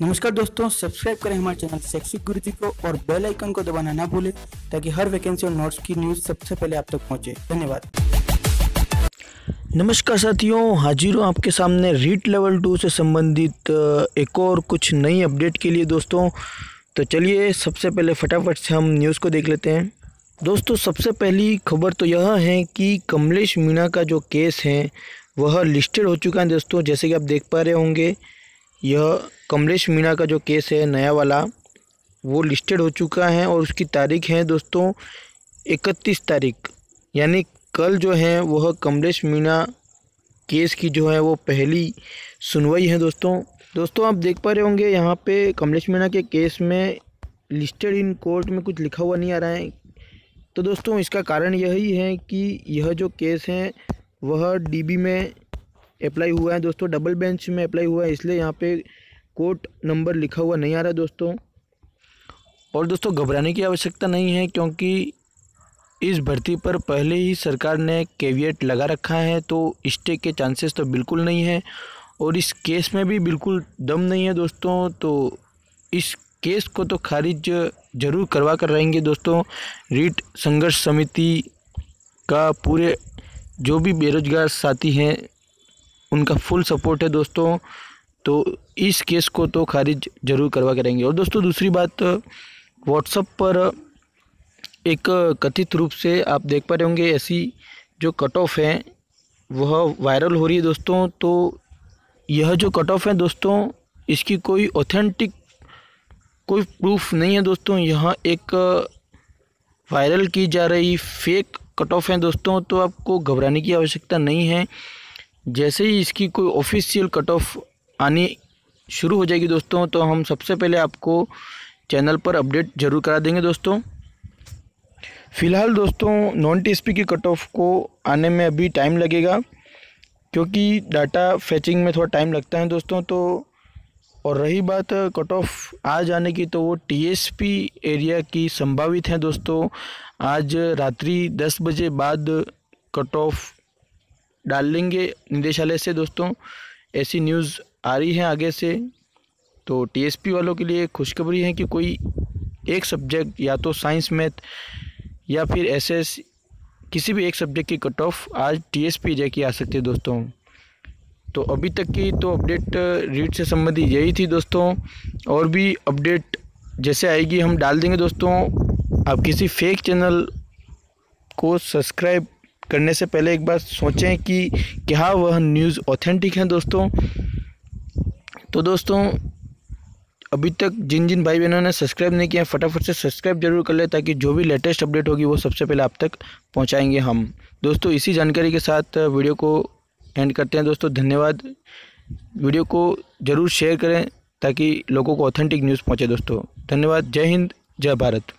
नमस्कार दोस्तों सब्सक्राइब करें हमारे चैनल शैक्षिक गुरुजी को और बेल आइकन को दबाना ना भूलें ताकि हर वैकेंसी और नोट्स की न्यूज़ सबसे पहले आप तक पहुंचे धन्यवाद नमस्कार साथियों हाजिर हूँ आपके सामने रीट लेवल टू से संबंधित एक और कुछ नई अपडेट के लिए दोस्तों तो चलिए सबसे पहले फटाफट से हम न्यूज़ को देख लेते हैं दोस्तों सबसे पहली खबर तो यह है कि कमलेश मीणा का जो केस है वह लिस्टेड हो चुका है दोस्तों जैसे कि आप देख पा रहे होंगे यह कमलेश मीणा का जो केस है नया वाला वो लिस्टेड हो चुका है और उसकी तारीख है दोस्तों इकतीस तारीख यानी कल जो है वह कमलेश मीणा केस की जो है वो पहली सुनवाई है दोस्तों दोस्तों आप देख पा रहे होंगे यहाँ पे कमलेश मीणा के केस में लिस्टेड इन कोर्ट में कुछ लिखा हुआ नहीं आ रहा है तो दोस्तों इसका कारण यही है कि यह जो केस है वह डीबी में अप्लाई हुआ है दोस्तों डबल बेंच में अप्लाई हुआ है इसलिए यहाँ पे कोट नंबर लिखा हुआ नहीं आ रहा दोस्तों और दोस्तों घबराने की आवश्यकता नहीं है क्योंकि इस भर्ती पर पहले ही सरकार ने कैवियट लगा रखा है तो स्टे के चांसेस तो बिल्कुल नहीं है और इस केस में भी बिल्कुल दम नहीं है दोस्तों तो इस केस को तो खारिज ज़रूर करवा कर रहेंगे दोस्तों रीट संघर्ष समिति का पूरे जो भी बेरोजगार साथी हैं उनका फुल सपोर्ट है दोस्तों तो इस केस को तो खारिज जरूर करवा करेंगे और दोस्तों दूसरी बात व्हाट्सअप पर एक कथित रूप से आप देख पा रहे होंगे ऐसी जो कट ऑफ है वह वायरल हो रही है दोस्तों तो यह जो कट ऑफ है दोस्तों इसकी कोई ऑथेंटिक कोई प्रूफ नहीं है दोस्तों यह एक वायरल की जा रही फेक कट ऑफ है दोस्तों तो आपको घबराने की आवश्यकता नहीं है जैसे ही इसकी कोई ऑफिशियल कट ऑफ आनी शुरू हो जाएगी दोस्तों तो हम सबसे पहले आपको चैनल पर अपडेट ज़रूर करा देंगे दोस्तों फ़िलहाल दोस्तों नॉन टी की कट ऑफ को आने में अभी टाइम लगेगा क्योंकि डाटा फैचिंग में थोड़ा टाइम लगता है दोस्तों तो और रही बात कट ऑफ आ जाने की तो वो टीएसपी एरिया की संभावित है दोस्तों आज रात्रि दस बजे बाद कट ऑफ डाल लेंगे निदेशालय से दोस्तों ऐसी न्यूज़ आ रही है आगे से तो टीएसपी वालों के लिए खुशखबरी है कि कोई एक सब्जेक्ट या तो साइंस मैथ या फिर एसएस किसी भी एक सब्जेक्ट की कट ऑफ आज टीएसपी जाके आ सकती है दोस्तों तो अभी तक की तो अपडेट रीड uh, से संबंधित यही थी दोस्तों और भी अपडेट जैसे आएगी हम डाल देंगे दोस्तों आप किसी फेक चैनल को सब्सक्राइब करने से पहले एक बार सोचें कि क्या वह न्यूज़ ऑथेंटिक हैं दोस्तों तो दोस्तों अभी तक जिन जिन भाई बहनों ने सब्सक्राइब नहीं किया फटाफट से सब्सक्राइब जरूर कर ले ताकि जो भी लेटेस्ट अपडेट होगी वो सबसे पहले आप तक पहुंचाएंगे हम दोस्तों इसी जानकारी के साथ वीडियो को एंड करते हैं दोस्तों धन्यवाद वीडियो को ज़रूर शेयर करें ताकि लोगों को ऑथेंटिक न्यूज़ पहुँचे दोस्तों धन्यवाद जय हिंद जय भारत